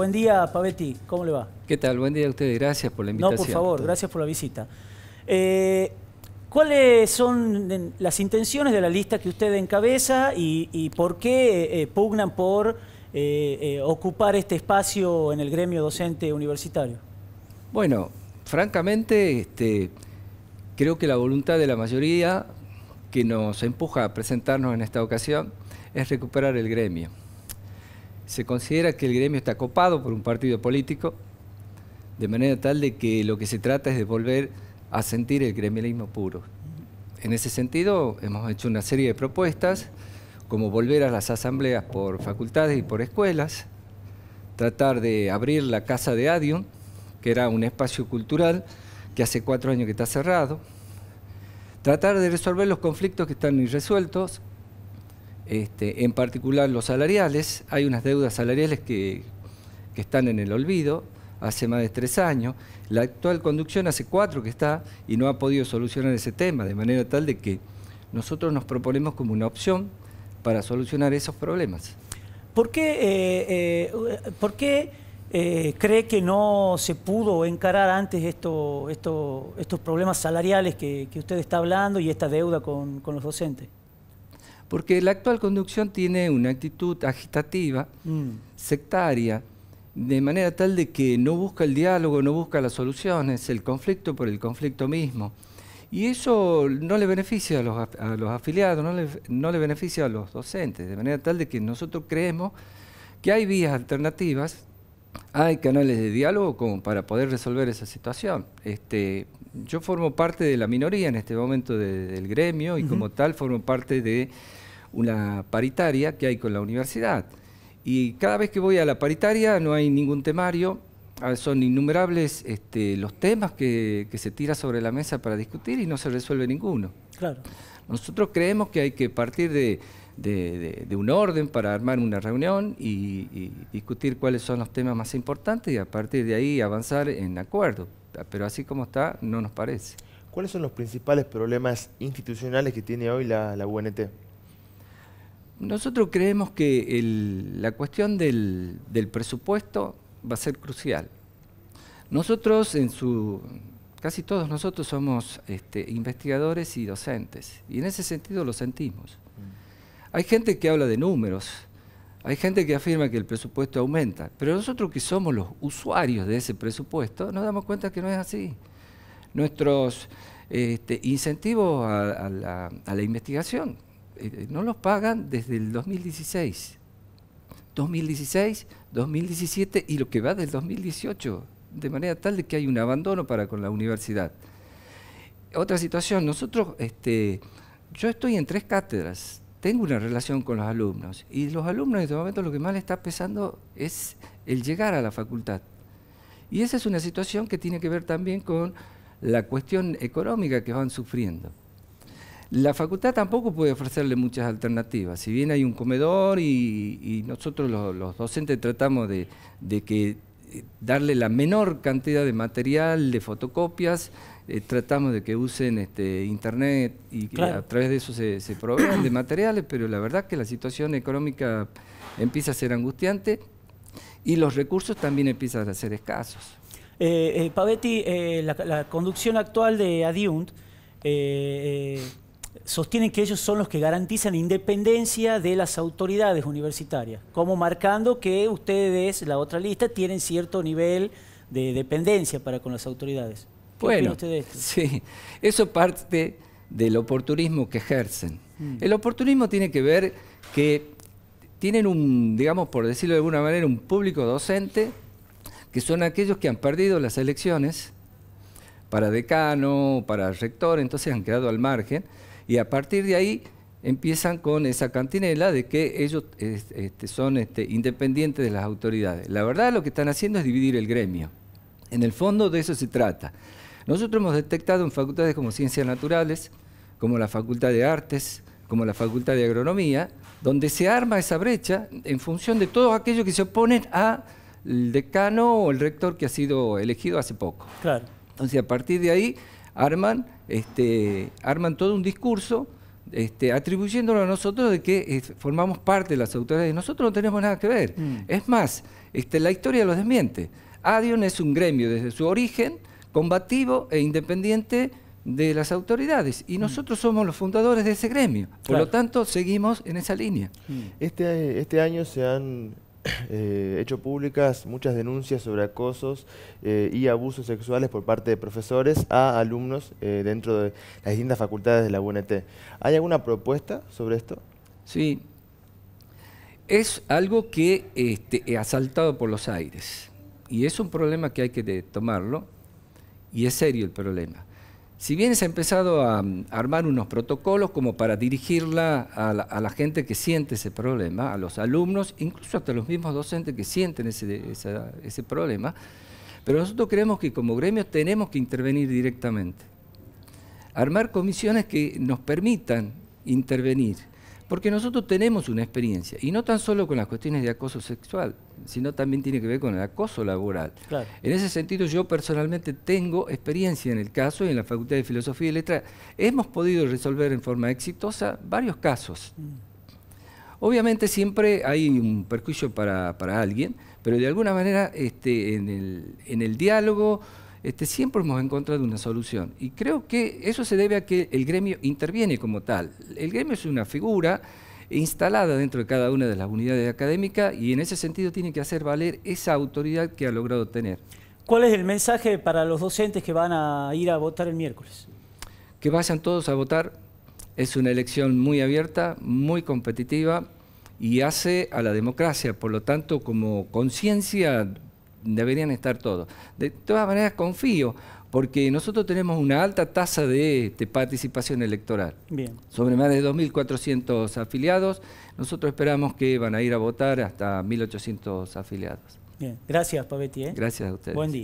Buen día, Pavetti. ¿Cómo le va? ¿Qué tal? Buen día a ustedes. Gracias por la invitación. No, por favor. Gracias por la visita. Eh, ¿Cuáles son las intenciones de la lista que usted encabeza y, por qué eh, eh, pugnan por ocupar este espacio en el gremio docente universitario? Bueno, francamente, este, creo que la voluntad de la mayoría que nos empuja a presentarnos en esta ocasión es recuperar el gremio se considera que el gremio está copado por un partido político, de manera tal de que lo que se trata es de volver a sentir el gremialismo puro. En ese sentido, hemos hecho una serie de propuestas, como volver a las asambleas por facultades y por escuelas, tratar de abrir la Casa de Adium, que era un espacio cultural que hace cuatro años que está cerrado, tratar de resolver los conflictos que están irresueltos, este, en particular los salariales, hay unas deudas salariales que, están en el olvido hace más de tres años. La actual conducción hace cuatro que está y no ha podido solucionar ese tema, de manera tal de que nosotros nos proponemos como una opción para solucionar esos problemas. ¿Por qué, eh, eh, eh, cree que no se pudo encarar antes estos problemas salariales que, usted está hablando y esta deuda con los docentes? porque la actual conducción tiene una actitud agitativa, mm. sectaria, de manera tal de que no busca el diálogo, no busca las soluciones, el conflicto por el conflicto mismo. Y eso no le beneficia a los, afiliados, no le beneficia a los docentes, de manera tal de que nosotros creemos que hay vías alternativas hay canales de diálogo como para poder resolver esa situación. Este, yo formo parte de la minoría en este momento del gremio y como tal formo parte de una paritaria que hay con la universidad. Y cada vez que voy a la paritaria no hay ningún temario, ah, son innumerables este, los temas que, que se tira sobre la mesa para discutir y no se resuelve ninguno. Claro. Nosotros creemos que hay que partir de de, un orden para armar una reunión y, discutir cuáles son los temas más importantes y a partir de ahí avanzar en acuerdo. Pero así como está, no nos parece. ¿Cuáles son los principales problemas institucionales que tiene hoy la, UNT? Nosotros creemos que la cuestión del, presupuesto va a ser crucial. Nosotros en su, casi todos nosotros somos este, investigadores y docentes, y en ese sentido lo sentimos. Mm. Hay gente que habla de números, hay gente que afirma que el presupuesto aumenta, pero nosotros que somos los usuarios de ese presupuesto nos damos cuenta que no es así. Nuestros este, incentivos a, la, investigación eh, eh, no los pagan desde el 2016. 2016, 2017 y lo que va del 2018, de manera tal de que hay un abandono para con la universidad. Otra situación, nosotros, este, yo estoy en tres cátedras tengo una relación con los alumnos y los alumnos en este momento lo que más les está pesando es el llegar a la facultad. Y esa es una situación que tiene que ver también con la cuestión económica que van sufriendo. La facultad tampoco puede ofrecerle muchas alternativas. Si bien hay un comedor y, nosotros los, docentes tratamos de que darle la menor cantidad de material, de fotocopias, eh, tratamos de que usen este, internet y a través de eso se, provean de materiales, pero la verdad que la situación económica empieza a ser angustiante y los recursos también empiezan a ser escasos. Eh, eh, Pavetti, la, la, conducción actual de Adiunt sostienen que ellos son los que garantizan independencia de las autoridades universitarias, como marcando que ustedes, la otra lista, tienen cierto nivel de dependencia para con las autoridades. bueno, sí, eso parte del oportunismo que ejercen. Mm. El oportunismo tiene que ver que tienen un, digamos, por decirlo de alguna manera, un público docente, que son aquellos que han perdido las elecciones para decano, para rector, entonces han quedado al margen y a partir de ahí empiezan con esa cantinela de que ellos este, son este, independientes de las autoridades. La verdad lo que están haciendo es dividir el gremio. En el fondo de eso se trata. Nosotros hemos detectado en facultades como Ciencias Naturales, como la Facultad de Artes, como la Facultad de Agronomía, donde se arma esa brecha en función de todos aquellos que se oponen al decano o el rector que ha sido elegido hace poco. Claro. Entonces, a partir de ahí, arman, este, arman todo un discurso este, atribuyéndolo a nosotros de que formamos parte de las autoridades. Nosotros no tenemos nada que ver. Mm. Es más, este, la historia los desmiente. Adion es un gremio desde su origen combativo e independiente de las autoridades y mm. nosotros somos los fundadores de ese gremio. Por lo tanto, seguimos en esa línea. Mm. Este, este año se han eh, hecho públicas muchas denuncias sobre acosos eh, y abusos sexuales por parte de profesores a alumnos eh, dentro de las distintas facultades de la UNT. ¿Hay alguna propuesta sobre esto? Sí. Es algo que este, ha saltado por los aires y es un problema que hay que tomarlo y es serio el problema. Si bien se ha empezado a, mm, armar unos protocolos como para dirigirla a la, gente que siente ese problema, a los alumnos, incluso hasta los mismos docentes que sienten ese, ese problema, pero nosotros creemos que como gremios tenemos que intervenir directamente. Armar comisiones que nos permitan intervenir porque nosotros tenemos una experiencia, y no tan solo con las cuestiones de acoso sexual, sino también tiene que ver con el acoso laboral. En ese sentido, yo personalmente tengo experiencia en el caso y en la Facultad de Filosofía y Letras hemos podido resolver en forma exitosa varios casos. Mm. Obviamente siempre hay un perjuicio para, alguien, pero de alguna manera este, en, el, en el diálogo, este, siempre hemos encontrado una solución. Y creo que eso se debe a que el gremio interviene como tal. El gremio es una figura instalada dentro de cada una de las unidades académicas y en ese sentido tiene que hacer valer esa autoridad que ha logrado tener. ¿Cuál es el mensaje para los docentes que van a ir a votar el miércoles? Que vayan todos a votar. Es una elección muy abierta, muy competitiva y hace a la democracia. Por lo tanto, como conciencia deberían estar todos. De todas maneras, confío, porque nosotros tenemos una alta tasa de, participación electoral. Bien. Sobre más de 2.400 afiliados, nosotros esperamos que van a ir a votar hasta 1.800 afiliados. Bien, gracias Pavetti. ¿eh? Gracias a ustedes. Buen día.